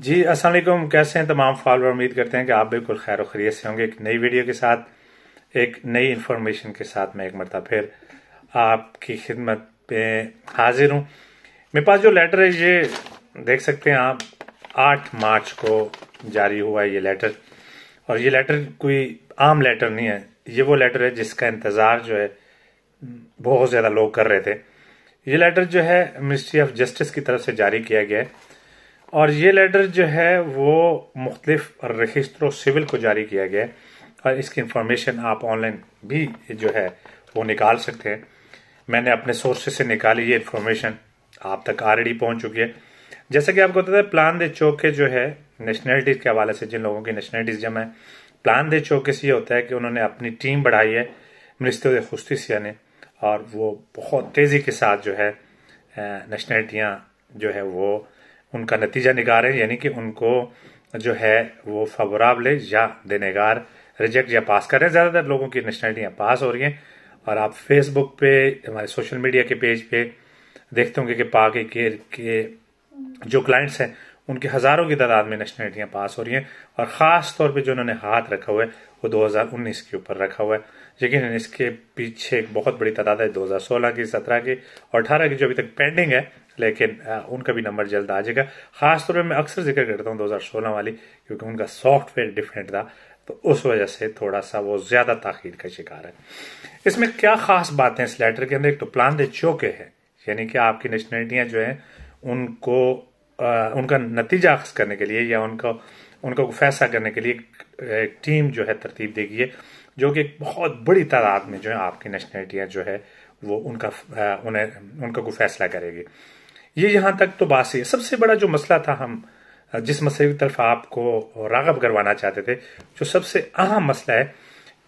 जी असलम कैसे हैं तमाम फॉलोअर उम्मीद करते हैं कि आप बिल्कुल खैर खरीत से होंगे एक नई वीडियो के साथ एक नई इन्फॉर्मेशन के साथ मैं एक मरतब फिर आपकी खिदमत पे हाजिर हूँ मेरे पास जो लेटर है ये देख सकते हैं आप आठ मार्च को जारी हुआ है ये लेटर और ये लेटर कोई आम लेटर नहीं है ये वो लेटर है जिसका इंतज़ार जो है बहुत ज़्यादा लोग कर रहे थे ये लेटर जो है मिनिस्ट्री ऑफ जस्टिस की तरफ से जारी किया गया है और ये लेटर जो है वो मुख्तलिफ रजिस्टर सिविल को जारी किया गया है और इसकी इंफॉर्मेशन आप ऑनलाइन भी जो है वो निकाल सकते हैं मैंने अपने सोर्सेस से निकाली ये इन्फॉर्मेशन आप तक ऑलरेडी पहुंच चुकी है जैसा कि आपको पता है प्लान दे चौके जो है नेशनलिटीज के हवाले से जिन लोगों की नेशनलिटीज जमा है प्लान दे चौके से ये होता है कि उन्होंने अपनी टीम बढ़ाई है मिनिस्टर खुस्तिसिया ने और वो बहुत तेज़ी के साथ जो है नेशनलिटियाँ जो है वो उनका नतीजा निगारें यानी कि उनको जो है वो फेवरेबल या देनेगार रिजेक्ट या पास कर रहे हैं ज़्यादातर लोगों की नेशनैलिटियां पास हो रही हैं और आप फेसबुक पे हमारे सोशल मीडिया के पेज पे देखते होंगे कि पाक के, के जो क्लाइंट्स हैं उनके हज़ारों की तादाद में नेशनैलिटियां पास हो रही हैं और ख़ास तौर पे जो उन्होंने हाथ रखा हुआ है वो 2019 के ऊपर रखा हुआ है लेकिन इसके पीछे एक बहुत बड़ी तादाद है 2016 की 17 की और 18 की जो अभी तक पेंडिंग है लेकिन उनका भी नंबर जल्द आ जाएगा खासतौर पर मैं अक्सर जिक्र करता हूँ 2016 वाली क्योंकि उनका सॉफ्टवेयर डिफरेंट था तो उस वजह से थोड़ा सा वो ज़्यादा ताखीर का शिकार है इसमें क्या ख़ास बातें इस लेटर के अंदर एक तो प्लान दे चौके है यानी कि आपकी नेशनलिटियां जो हैं उनको आ, उनका नतीजा अक्स करने के लिए या उनका उनका फैसला करने के लिए एक टीम जो है तरतीब देगी है जो कि एक बहुत बड़ी तादाद में जो है आपकी नेशनलिटियां जो है वो उनका उन्हें उनका को फैसला करेगी ये यहां तक तो बात सही है सबसे बड़ा जो मसला था हम जिस मसले की तरफ आपको रागब करवाना चाहते थे जो सबसे अहम मसला है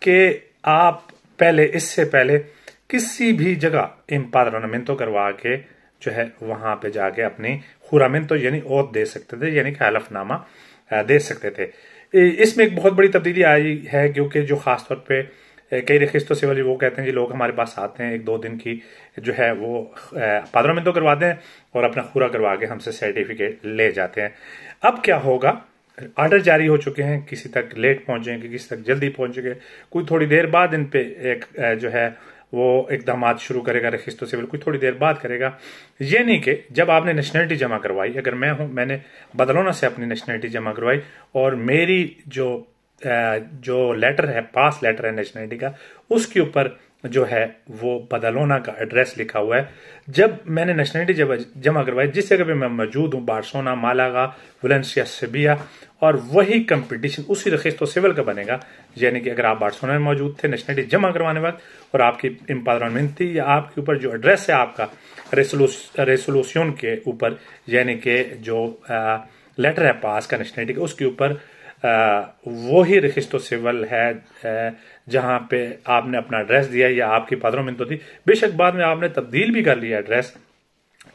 कि आप पहले इससे पहले किसी भी जगह एम्पादरमेंटो करवा के जो है वहां पे जाके अपनी खुरामेंटो यानी ओत दे सकते थे यानी कि हलफनामा दे सकते थे इसमें एक बहुत बड़ी तब्दीली आई है क्योंकि जो खासतौर पर कई रजिस्टर वाली वो कहते हैं कि लोग हमारे पास आते हैं एक दो दिन की जो है वो पादरों में तो करवाते हैं और अपना पूरा करवा के हमसे सर्टिफिकेट ले जाते हैं अब क्या होगा आर्डर जारी हो चुके हैं किसी तक लेट पहुंचेंगे किसी तक जल्दी पहुंचेंगे कोई थोड़ी देर बाद इन पे एक जो है वो इकदाम शुरू करेगा रजिस्टर से बिल्कुल थोड़ी देर बाद करेगा ये नहीं कि जब आपने नेशनलिटी जमा करवाई अगर मैं हूं मैंने बदलोना से अपनी नेशनलिटी जमा करवाई और मेरी जो जो लेटर है पास लेटर है नेशनलिटी का उसके ऊपर जो है वो बदलोना का एड्रेस लिखा हुआ है जब मैंने नेशनलिटी जब जमा करवाई जिस जगह पे मैं मौजूद हूँ बारसोना मालागा वलेंसिया सिबिया और वही कंपटीशन उसी रखेज तो सिविल का बनेगा यानी कि अगर आप बारसोना में मौजूद थे नेशनलिटी जमा करवाने वक्त और आपकी थी या आपके ऊपर जो एड्रेस है आपका रेसोलूस के ऊपर यानी कि जो आ, लेटर है पास का नेशनलिटी का उसके ऊपर वो ही रखिस्तो सिवल है जहां पे आपने अपना एड्रेस दिया या आपकी पात्रों में तो थी बेशक बाद में आपने तब्दील भी कर लिया एड्रेस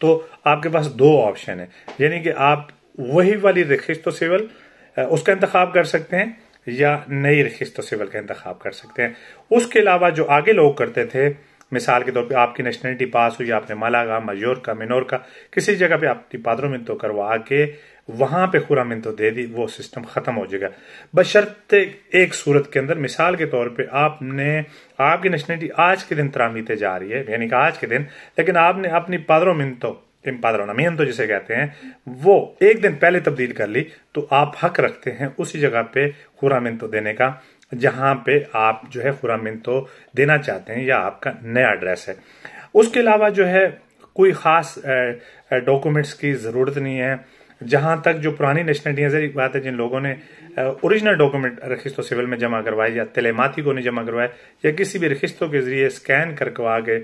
तो आपके पास दो ऑप्शन है यानी कि आप वही वाली रखिस्तो सिवल उसका इंतखब कर सकते हैं या नई रखिस्तो सिवल का इंतखब कर सकते हैं उसके अलावा जो आगे लोग करते थे मिसाल के तौर पे आपकी नेशनलिटी पास हुई आपने मालागा मजोर का मिनोर का किसी जगह पे आपकी पात्रों में तो करवा के वहां पे खुरामिन तो दे दी वो सिस्टम खत्म हो जाएगा बशर्त एक सूरत के अंदर मिसाल के तौर पे आपने आपकी नेशनलिटी आज के दिन तरामीते जा रही है यानी कि आज के दिन लेकिन आपने अपनी पादरों मिनतों पादरोनामियन तो जिसे कहते हैं वो एक दिन पहले तब्दील कर ली तो आप हक रखते हैं उसी जगह पे खुरामिन तो देने का जहां पे आप जो है खुरामिन तो देना चाहते हैं या आपका नया एड्रेस है उसके अलावा जो है कोई खास डॉक्यूमेंट्स की ज़रूरत नहीं है जहाँ तक जो पुरानी नेशनलिटी की बात है जिन लोगों ने ओरिजिनल डॉक्यूमेंट रखिस्तों तो सिविल में जमा करवाए या तेलेमाती को नहीं जमा करवाए या किसी भी रखिस्तों के जरिए स्कैन करवा के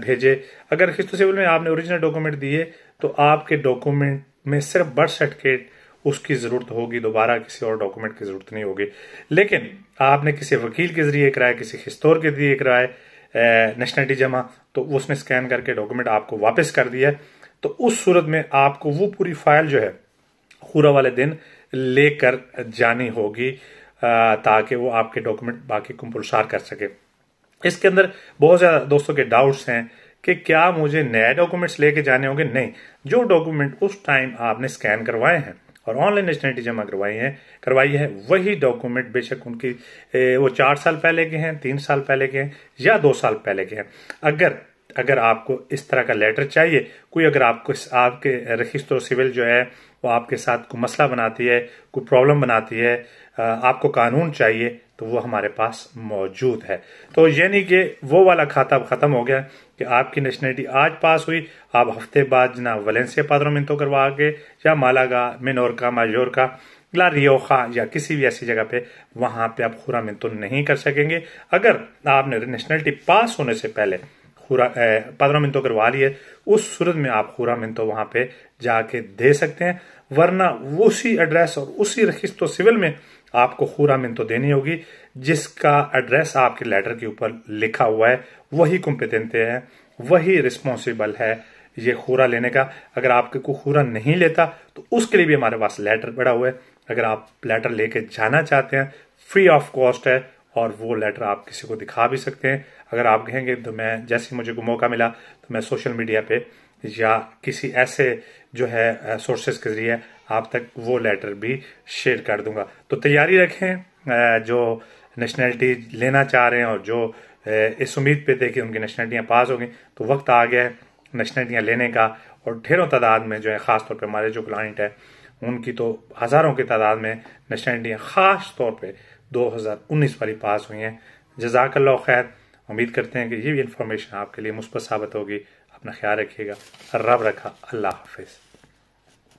भेजे अगर रखिस्तों सिविल में आपने ओरिजिनल डॉक्यूमेंट दिए तो आपके डॉक्यूमेंट में सिर्फ बर्थ सर्टिफिकेट उसकी ज़रूरत होगी दोबारा किसी और डॉक्यूमेंट की ज़रूरत नहीं होगी लेकिन आपने किसी वकील के जरिए कराया किसी खिस्तौर के जरिए कराए नेशनलिटी जमा तो उसने स्कैन करके डॉक्यूमेंट आपको वापस कर दिया तो उस सूरत में आपको वो पूरी फाइल जो है खुरा वाले दिन लेकर जानी होगी ताकि वो आपके डॉक्यूमेंट बाकी कुम्पुलसार कर सके इसके अंदर बहुत ज़्यादा दोस्तों के डाउट्स हैं कि क्या मुझे नए डॉक्यूमेंट्स लेके जाने होंगे नहीं जो डॉक्यूमेंट उस टाइम आपने स्कैन करवाए हैं और ऑनलाइन नेशनलिटी जमा करवाई है करवाई है वही डॉक्यूमेंट बेशक उनकी ए, वो चार साल पहले के हैं तीन साल पहले के हैं या दो साल पहले के हैं अगर अगर आपको इस तरह का लेटर चाहिए कोई अगर आपको आपके रजिस्टर सिविल जो है वो आपके साथ कोई मसला बनाती है कोई प्रॉब्लम बनाती है आपको कानून चाहिए तो वो हमारे पास मौजूद है तो यानी कि वो वाला खाता ख़त्म हो गया कि आपकी नेशनलिटी आज पास हुई आप हफ्ते बाद ना वलेंसिया पार्लियामेंटो करवा के या मालागा मिनोरका माजोरका ला रियोखा या किसी भी ऐसी जगह पे वहां पे आप खुरा मिनतो नहीं कर सकेंगे अगर आपने नेशनलिटी पास होने से पहले खुरा पंद्रह मिनटों करवा लिए उस सूरत में आप खुरा मिनटों वहां पे जाके दे सकते हैं वरना उसी एड्रेस और उसी रखिस्तो सिविल में आपको खुरा मिनटों देनी होगी जिसका एड्रेस आपके लेटर के ऊपर लिखा हुआ है वही देते हैं वही रिस्पॉन्सिबल है ये खुरा लेने का अगर आपके को खूरा नहीं लेता तो उसके लिए भी हमारे पास लेटर पड़ा हुआ है अगर आप लेटर लेके जाना चाहते हैं फ्री ऑफ कॉस्ट है और वो लेटर आप किसी को दिखा भी सकते हैं अगर आप कहेंगे तो मैं जैसे मुझे को मौका मिला तो मैं सोशल मीडिया पे या किसी ऐसे जो है सोर्सेज के जरिए आप तक वो लेटर भी शेयर कर दूंगा तो तैयारी रखें जो नेशनैलिटी लेना चाह रहे हैं और जो इस उम्मीद पे थे कि उनकी नेशनैलिटियाँ पास होंगी तो वक्त आ गया है नेशनैलिटियाँ लेने का और ढेरों तादाद में जो है ख़ास तौर पर हमारे जो क्लाइंट है उनकी तो हज़ारों की तादाद में नेशनैलिटियाँ ख़ास तौर पर 2019 वाली पास हुई हैं जजाकल्ला खैर उम्मीद करते हैं कि ये भी इन्फॉर्मेशन आपके लिए मुस्बत साबित होगी अपना ख्याल रखिएगा रब रखा अल्लाह हाफिज़